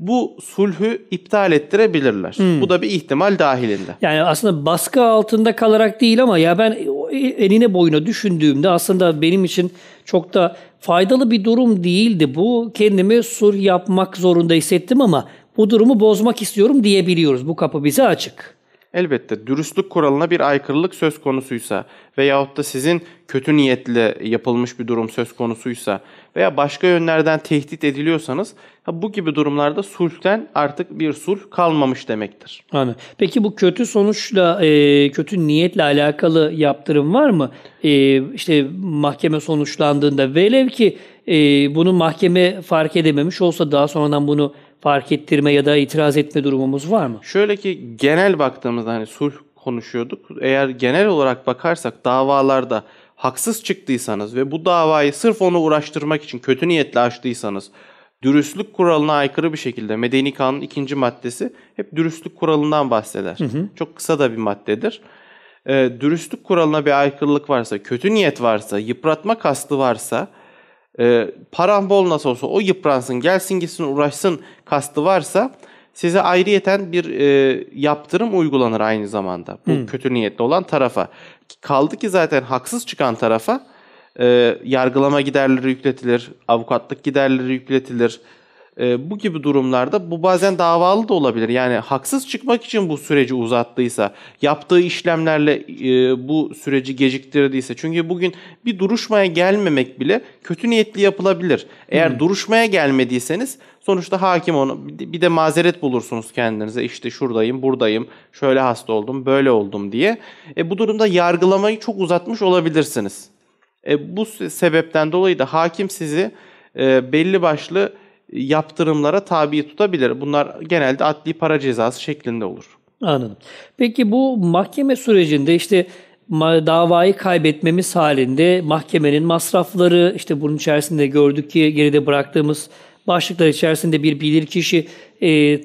bu sulhü iptal ettirebilirler. Hmm. Bu da bir ihtimal dahilinde. Yani aslında baskı altında kalarak değil ama ya ben e, enine boyuna düşündüğümde aslında benim için çok da faydalı bir durum değildi bu. Kendimi sulh yapmak zorunda hissettim ama bu durumu bozmak istiyorum diyebiliyoruz. Bu kapı bize açık. Elbette dürüstlük kuralına bir aykırılık söz konusuysa veyahut da sizin kötü niyetle yapılmış bir durum söz konusuysa veya başka yönlerden tehdit ediliyorsanız bu gibi durumlarda sulhten artık bir sulh kalmamış demektir. Abi. Peki bu kötü sonuçla e, kötü niyetle alakalı yaptırım var mı? E, işte mahkeme sonuçlandığında velev ki e, bunu mahkeme fark edememiş olsa daha sonradan bunu fark ettirme ya da itiraz etme durumumuz var mı? Şöyle ki genel baktığımızda hani sulh konuşuyorduk. Eğer genel olarak bakarsak davalarda haksız çıktıysanız ve bu davayı sırf onu uğraştırmak için kötü niyetle açtıysanız dürüstlük kuralına aykırı bir şekilde medeni kanun ikinci maddesi hep dürüstlük kuralından bahseder. Hı hı. Çok kısa da bir maddedir. E, dürüstlük kuralına bir aykırılık varsa, kötü niyet varsa, yıpratma kastı varsa e, param bol nasıl olsa o yıpransın, gelsin gitsin uğraşsın kastı varsa size ayrıyeten bir e, yaptırım uygulanır aynı zamanda. Bu hmm. kötü niyetli olan tarafa. Kaldı ki zaten haksız çıkan tarafa e, yargılama giderleri yükletilir, avukatlık giderleri yükletilir, e, bu gibi durumlarda bu bazen davalı da olabilir. Yani haksız çıkmak için bu süreci uzattıysa, yaptığı işlemlerle e, bu süreci geciktirdiyse. Çünkü bugün bir duruşmaya gelmemek bile kötü niyetli yapılabilir. Eğer hmm. duruşmaya gelmediyseniz sonuçta hakim onu bir de mazeret bulursunuz kendinize. İşte şuradayım, buradayım, şöyle hasta oldum, böyle oldum diye. E, bu durumda yargılamayı çok uzatmış olabilirsiniz. E, bu sebepten dolayı da hakim sizi e, belli başlı yaptırımlara tabi tutabilir. Bunlar genelde adli para cezası şeklinde olur. Anladım. Peki bu mahkeme sürecinde işte davayı kaybetmemiz halinde mahkemenin masrafları işte bunun içerisinde gördük ki geride bıraktığımız başlıklar içerisinde bir bilirkişi e,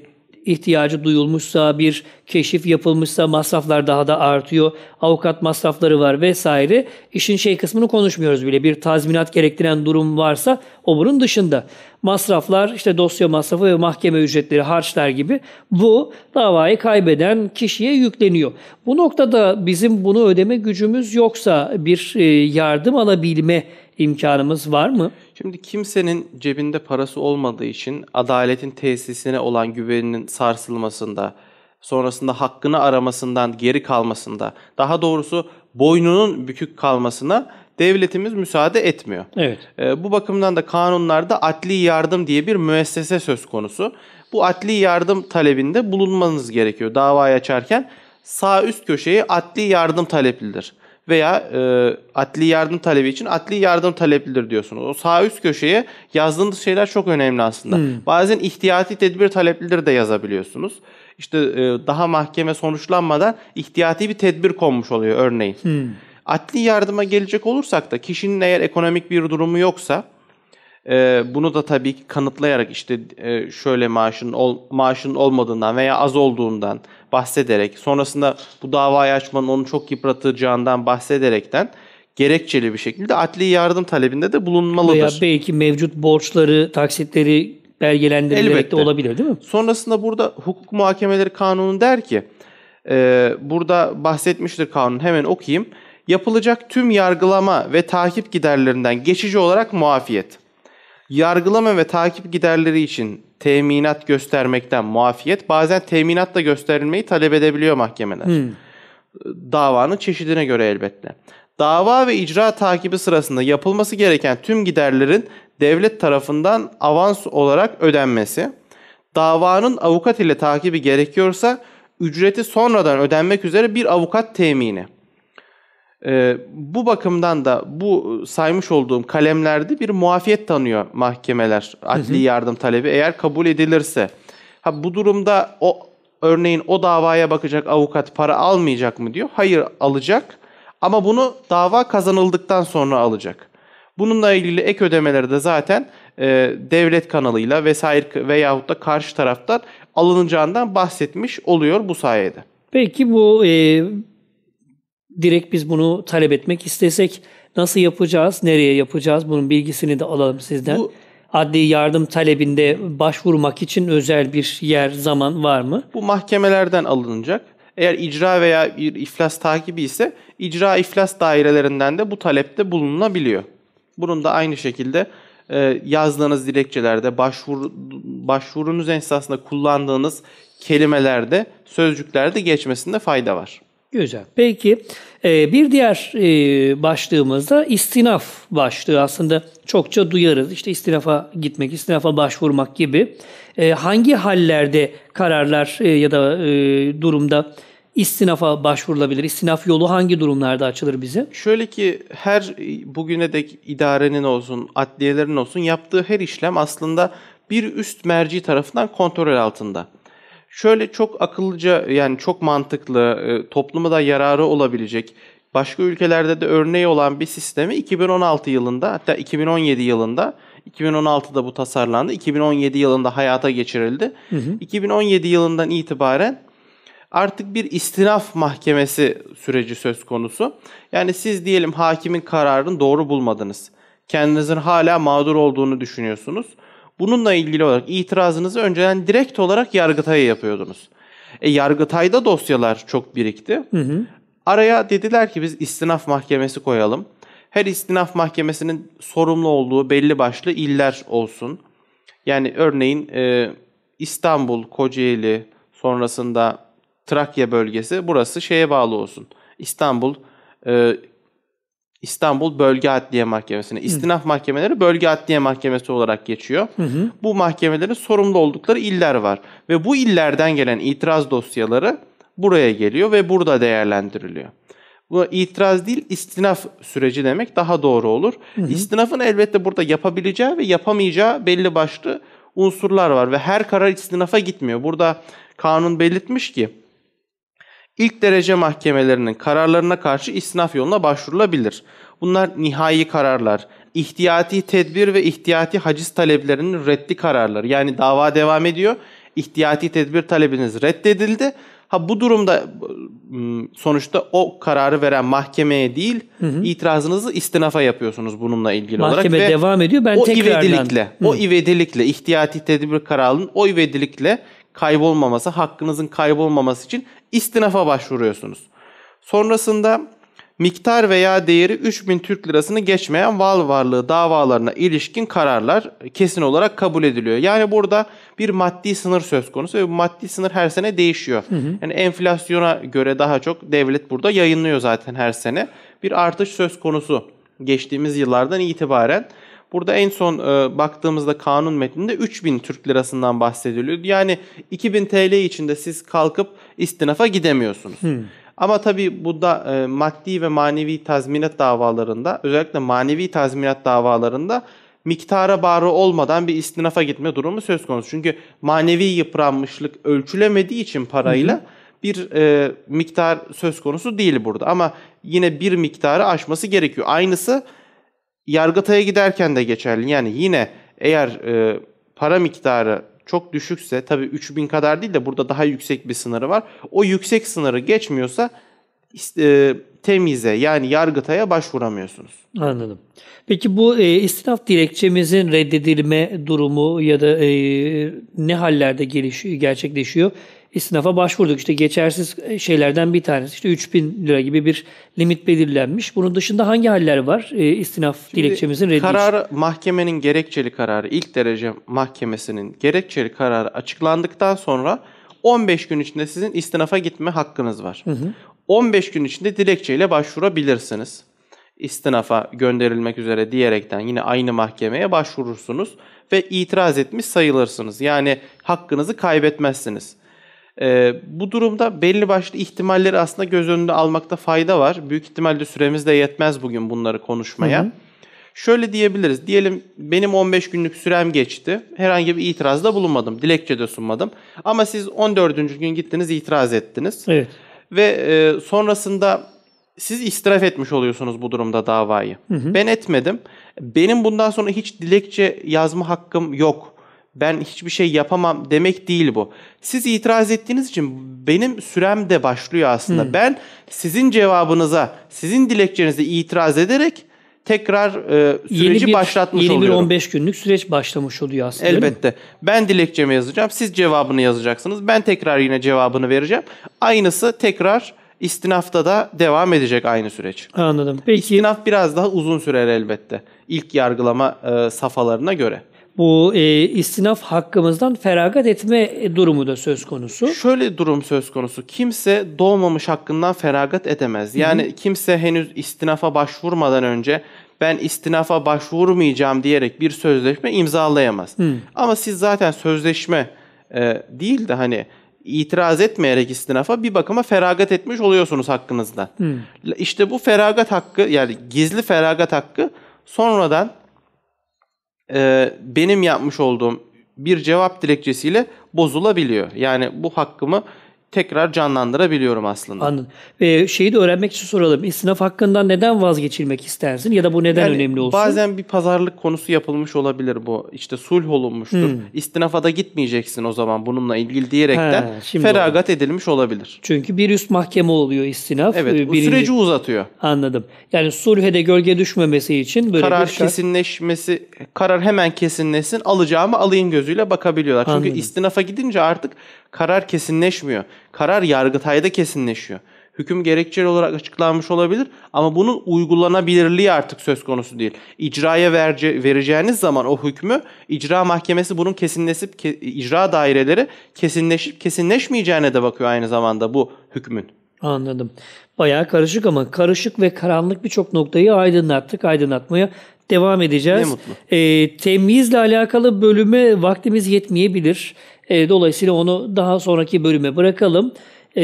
ihtiyacı duyulmuşsa, bir keşif yapılmışsa masraflar daha da artıyor. Avukat masrafları var vesaire. İşin şey kısmını konuşmuyoruz bile. Bir tazminat gerektiren durum varsa o bunun dışında. Masraflar işte dosya masrafı ve mahkeme ücretleri, harçlar gibi bu davayı kaybeden kişiye yükleniyor. Bu noktada bizim bunu ödeme gücümüz yoksa bir e, yardım alabilme imkanımız var mı? Şimdi kimsenin cebinde parası olmadığı için adaletin tesisine olan güveninin sarsılmasında, sonrasında hakkını aramasından geri kalmasında, daha doğrusu boynunun bükük kalmasına devletimiz müsaade etmiyor. Evet. E, bu bakımdan da kanunlarda adli yardım diye bir müessese söz konusu. Bu adli yardım talebinde bulunmanız gerekiyor davayı açarken. Sağ üst köşeyi adli yardım taleplidir veya e, adli yardım talebi için adli yardım taleplidir diyorsunuz. O sağ üst köşeye yazdığınız şeyler çok önemli aslında. Hmm. Bazen ihtiyati tedbir taleplidir de yazabiliyorsunuz. İşte e, daha mahkeme sonuçlanmadan ihtiyati bir tedbir konmuş oluyor örneğin. Hmm. Adli yardıma gelecek olursak da kişinin eğer ekonomik bir durumu yoksa e, bunu da tabii ki kanıtlayarak işte e, şöyle maaşın ol, maaşın olmadığından veya az olduğundan bahsederek sonrasında bu davayı açmanın onu çok yıpratacağından bahsederekten gerekçeli bir şekilde adli yardım talebinde de bulunmalıdır. Veya belki mevcut borçları, taksitleri belgelendirilerek de olabilir değil mi? Sonrasında burada hukuk muhakemeleri kanunu der ki, e, burada bahsetmiştir kanun hemen okuyayım. Yapılacak tüm yargılama ve takip giderlerinden geçici olarak muafiyet yargılama ve takip giderleri için teminat göstermekten muafiyet bazen teminat da gösterilmeyi talep edebiliyor mahkemeler. Hmm. Davanın çeşidine göre elbette. Dava ve icra takibi sırasında yapılması gereken tüm giderlerin devlet tarafından avans olarak ödenmesi, davanın avukat ile takibi gerekiyorsa ücreti sonradan ödenmek üzere bir avukat temini. E, bu bakımdan da bu saymış olduğum kalemlerde bir muafiyet tanıyor mahkemeler adli yardım talebi eğer kabul edilirse. Ha bu durumda o örneğin o davaya bakacak avukat para almayacak mı diyor? Hayır alacak ama bunu dava kazanıldıktan sonra alacak. Bununla ilgili ek ödemeleri de zaten e, devlet kanalıyla vesaire veyahut da karşı taraftan alınacağından bahsetmiş oluyor bu sayede. Peki bu e, direkt biz bunu talep etmek istesek nasıl yapacağız, nereye yapacağız bunun bilgisini de alalım sizden. Bu, Adli yardım talebinde başvurmak için özel bir yer, zaman var mı? Bu mahkemelerden alınacak. Eğer icra veya bir iflas takibi ise icra iflas dairelerinden de bu talepte bulunabiliyor. Bunun da aynı şekilde e, yazdığınız dilekçelerde, başvur, başvurunuz esnasında kullandığınız kelimelerde, sözcüklerde geçmesinde fayda var. Güzel. Peki e, bir diğer e, başlığımızda istinaf başlığı aslında çokça duyarız. İşte istinafa gitmek, istinafa başvurmak gibi. E, hangi hallerde kararlar ya da durumda istinafa başvurulabilir? İstinaf yolu hangi durumlarda açılır bize? Şöyle ki her bugüne dek idarenin olsun, adliyelerin olsun yaptığı her işlem aslında bir üst merci tarafından kontrol altında şöyle çok akıllıca yani çok mantıklı, e, topluma da yararı olabilecek, başka ülkelerde de örneği olan bir sistemi 2016 yılında hatta 2017 yılında 2016'da bu tasarlandı. 2017 yılında hayata geçirildi. Hı hı. 2017 yılından itibaren artık bir istinaf mahkemesi süreci söz konusu. Yani siz diyelim hakimin kararını doğru bulmadınız. Kendinizin hala mağdur olduğunu düşünüyorsunuz bununla ilgili olarak itirazınızı önceden direkt olarak Yargıtay'a yapıyordunuz. E, Yargıtay'da dosyalar çok birikti. Hı hı. Araya dediler ki biz istinaf mahkemesi koyalım. Her istinaf mahkemesinin sorumlu olduğu belli başlı iller olsun. Yani örneğin e, İstanbul, Kocaeli, sonrasında Trakya bölgesi burası şeye bağlı olsun. İstanbul, e, İstanbul Bölge Adliye Mahkemesi'ne. İstinaf mahkemeleri Bölge Adliye Mahkemesi olarak geçiyor. Hı hı. Bu mahkemelerin sorumlu oldukları iller var. Ve bu illerden gelen itiraz dosyaları buraya geliyor ve burada değerlendiriliyor. Bu itiraz değil istinaf süreci demek daha doğru olur. Hı hı. İstinafın elbette burada yapabileceği ve yapamayacağı belli başlı unsurlar var ve her karar istinafa gitmiyor. Burada kanun belirtmiş ki İlk derece mahkemelerinin kararlarına karşı isnaf yoluna başvurulabilir. Bunlar nihai kararlar, ihtiyati tedbir ve ihtiyati haciz taleplerinin reddi kararları. Yani dava devam ediyor. İhtiyati tedbir talebiniz reddedildi. Ha bu durumda ıı, sonuçta o kararı veren mahkemeye değil hı hı. itirazınızı istinafa yapıyorsunuz bununla ilgili Mahkeme olarak. Mahkeme devam ediyor ben o tekrardan. Ivedilikle, hı. O ivedilikle ihtiyati tedbir kararının o ivedilikle kaybolmaması, hakkınızın kaybolmaması için istinafa başvuruyorsunuz. Sonrasında miktar veya değeri 3000 Türk lirasını geçmeyen mal varlığı davalarına ilişkin kararlar kesin olarak kabul ediliyor. Yani burada bir maddi sınır söz konusu ve bu maddi sınır her sene değişiyor. Hı hı. Yani enflasyona göre daha çok devlet burada yayınlıyor zaten her sene. Bir artış söz konusu geçtiğimiz yıllardan itibaren. Burada en son e, baktığımızda kanun metninde 3000 Türk lirasından bahsediliyor. Yani 2000 TL içinde siz kalkıp istinafa gidemiyorsunuz. Hmm. Ama tabii bu da e, maddi ve manevi tazminat davalarında özellikle manevi tazminat davalarında miktara bağlı olmadan bir istinafa gitme durumu söz konusu. Çünkü manevi yıpranmışlık ölçülemediği için parayla hı bir e, miktar söz konusu değil burada. Ama yine bir miktarı aşması gerekiyor. Aynısı Yargıtay'a giderken de geçerli. Yani yine eğer e, para miktarı çok düşükse tabii 3000 kadar değil de burada daha yüksek bir sınırı var. O yüksek sınırı geçmiyorsa e, temize yani yargıtaya başvuramıyorsunuz. Anladım. Peki bu e, istinaf dilekçemizin reddedilme durumu ya da e, ne hallerde geliş, gerçekleşiyor? İsnafa başvurduk. İşte geçersiz e, şeylerden bir tanesi. İşte 3000 lira gibi bir limit belirlenmiş. Bunun dışında hangi haller var? E, istinaf Şimdi dilekçemizin reddi Karar mahkemenin gerekçeli kararı, ilk derece mahkemesinin gerekçeli kararı açıklandıktan sonra 15 gün içinde sizin istinafa gitme hakkınız var. Hı hı. 15 gün içinde dilekçeyle başvurabilirsiniz. İstinafa gönderilmek üzere diyerekten yine aynı mahkemeye başvurursunuz ve itiraz etmiş sayılırsınız. Yani hakkınızı kaybetmezsiniz. E, bu durumda belli başlı ihtimalleri aslında göz önünde almakta fayda var. Büyük ihtimalle süremiz de yetmez bugün bunları konuşmaya. Hı hı. Şöyle diyebiliriz. Diyelim benim 15 günlük sürem geçti. Herhangi bir itirazda bulunmadım. Dilekçe de sunmadım. Ama siz 14. gün gittiniz itiraz ettiniz. Evet. Ve e, sonrasında siz istiraf etmiş oluyorsunuz bu durumda davayı. Hı hı. Ben etmedim. Benim bundan sonra hiç dilekçe yazma hakkım yok ben hiçbir şey yapamam demek değil bu. Siz itiraz ettiğiniz için benim sürem de başlıyor aslında. Hmm. Ben sizin cevabınıza, sizin dilekçenize itiraz ederek tekrar e, süreci yeni bir, başlatmış yeni oluyorum. Yeni bir 15 günlük süreç başlamış oluyor aslında. Elbette. Ben dilekçemi yazacağım, siz cevabını yazacaksınız. Ben tekrar yine cevabını vereceğim. Aynısı tekrar istinafta da devam edecek aynı süreç. Anladım. Peki istinaf biraz daha uzun sürer elbette. İlk yargılama e, safalarına göre bu e, istinaf hakkımızdan feragat etme durumu da söz konusu. Şöyle durum söz konusu. Kimse doğmamış hakkından feragat edemez. Yani Hı-hı. kimse henüz istinafa başvurmadan önce ben istinafa başvurmayacağım diyerek bir sözleşme imzalayamaz. Hı. Ama siz zaten sözleşme e, değil de hani itiraz etmeyerek istinafa bir bakıma feragat etmiş oluyorsunuz hakkınızdan. Hı. İşte bu feragat hakkı yani gizli feragat hakkı sonradan e, benim yapmış olduğum bir cevap dilekçesiyle bozulabiliyor. Yani bu hakkımı tekrar canlandırabiliyorum aslında. Anladım. Ee, şeyi de öğrenmek için soralım. İstinaf e, hakkından neden vazgeçilmek istersin ya da bu neden yani önemli olsun? Bazen bir pazarlık konusu yapılmış olabilir bu. İşte sulh olunmuştur. Hmm. İstinafa da gitmeyeceksin o zaman bununla ilgili diyerekten ha, feragat oldu. edilmiş olabilir. Çünkü bir üst mahkeme oluyor istinaf. Evet bu ee, birinci... süreci uzatıyor. Anladım. Yani sulhe de gölge düşmemesi için böyle karar bir şart... kesinleşmesi karar hemen kesinleşsin alacağımı alayım gözüyle bakabiliyorlar. Çünkü Anladım. istinafa gidince artık karar kesinleşmiyor. Karar yargıtayda kesinleşiyor. Hüküm gerekçeli olarak açıklanmış olabilir ama bunun uygulanabilirliği artık söz konusu değil. İcraya verce, vereceğiniz zaman o hükmü icra mahkemesi bunun kesinleşip ke, icra daireleri kesinleşip kesinleşmeyeceğine de bakıyor aynı zamanda bu hükmün. Anladım. Bayağı karışık ama karışık ve karanlık birçok noktayı aydınlattık. Aydınlatmaya devam edeceğiz. Ne mutlu. E, temyizle alakalı bölüme vaktimiz yetmeyebilir. E, dolayısıyla onu daha sonraki bölüme bırakalım. E,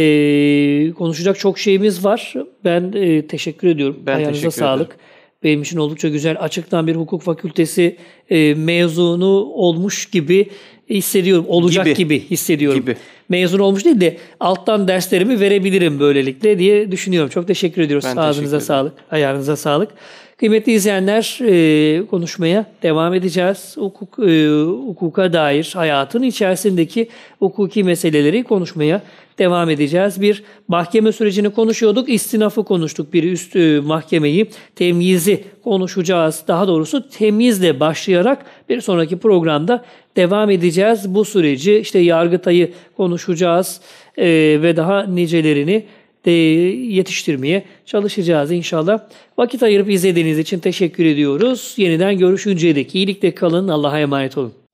konuşacak çok şeyimiz var. Ben e, teşekkür ediyorum. Ben Ayağınıza teşekkür sağlık. Ederim benim için oldukça güzel açıktan bir hukuk fakültesi e, mezunu olmuş gibi hissediyorum. Olacak gibi, gibi hissediyorum. Gibi. Mezun olmuş değil de alttan derslerimi verebilirim böylelikle diye düşünüyorum. Çok teşekkür ediyoruz. Ben Ağzınıza teşekkür sağlık, ayağınıza sağlık. Kıymetli izleyenler e, konuşmaya devam edeceğiz. Hukuk, e, hukuka dair hayatın içerisindeki hukuki meseleleri konuşmaya devam edeceğiz. Bir mahkeme sürecini konuşuyorduk. istinafı konuştuk. Bir üst e, mahkemeyi, temyizi konuşacağız. Daha doğrusu temyizle başlayarak bir sonraki programda devam edeceğiz. Bu süreci işte Yargıtay'ı konuşacağız e, ve daha nicelerini de yetiştirmeye çalışacağız inşallah. Vakit ayırıp izlediğiniz için teşekkür ediyoruz. Yeniden görüşünceye dek iyilikle kalın. Allah'a emanet olun.